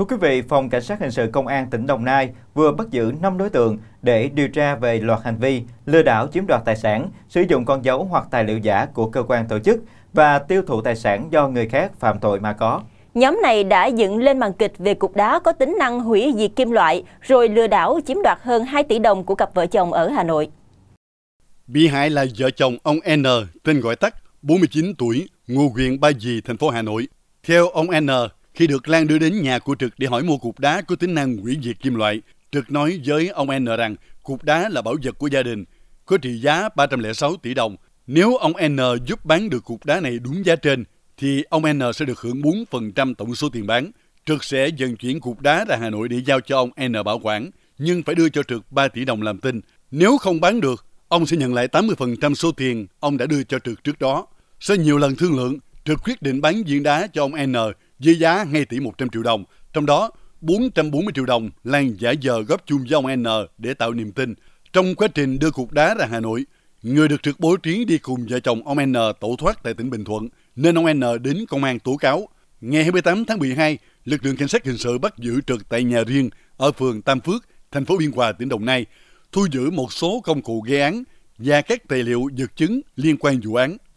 Thưa quý vị, Phòng Cảnh sát Hình sự Công an tỉnh Đồng Nai vừa bắt giữ 5 đối tượng để điều tra về loạt hành vi lừa đảo chiếm đoạt tài sản, sử dụng con dấu hoặc tài liệu giả của cơ quan tổ chức và tiêu thụ tài sản do người khác phạm tội mà có. Nhóm này đã dựng lên màn kịch về cục đá có tính năng hủy diệt kim loại rồi lừa đảo chiếm đoạt hơn 2 tỷ đồng của cặp vợ chồng ở Hà Nội. Bị hại là vợ chồng ông N, tên gọi tắt, 49 tuổi, ngụ huyện Ba Vì, thành phố Hà Nội. Theo ông N, khi được Lan đưa đến nhà của Trực để hỏi mua cục đá có tính năng hủy diệt kim loại, Trực nói với ông N rằng cục đá là bảo vật của gia đình, có trị giá 306 tỷ đồng. Nếu ông N giúp bán được cục đá này đúng giá trên, thì ông N sẽ được hưởng 4% tổng số tiền bán. Trực sẽ dần chuyển cục đá ra Hà Nội để giao cho ông N bảo quản, nhưng phải đưa cho Trực 3 tỷ đồng làm tin. Nếu không bán được, ông sẽ nhận lại 80% số tiền ông đã đưa cho Trực trước đó. Sau nhiều lần thương lượng, Thực quyết định bán viên đá cho ông N với giá 2 tỷ 100 triệu đồng, trong đó 440 triệu đồng Lan giả giờ góp chung với ông N để tạo niềm tin. Trong quá trình đưa cục đá ra Hà Nội, người được trực bố trí đi cùng vợ chồng ông N tẩu thoát tại tỉnh Bình Thuận, nên ông N đến công an tố cáo. Ngày 28 tháng 12, lực lượng cảnh sát hình sự bắt giữ trực tại nhà riêng ở phường Tam Phước, thành phố Biên Hòa, tỉnh Đồng Nai, thu giữ một số công cụ gây án và các tài liệu vật chứng liên quan vụ án.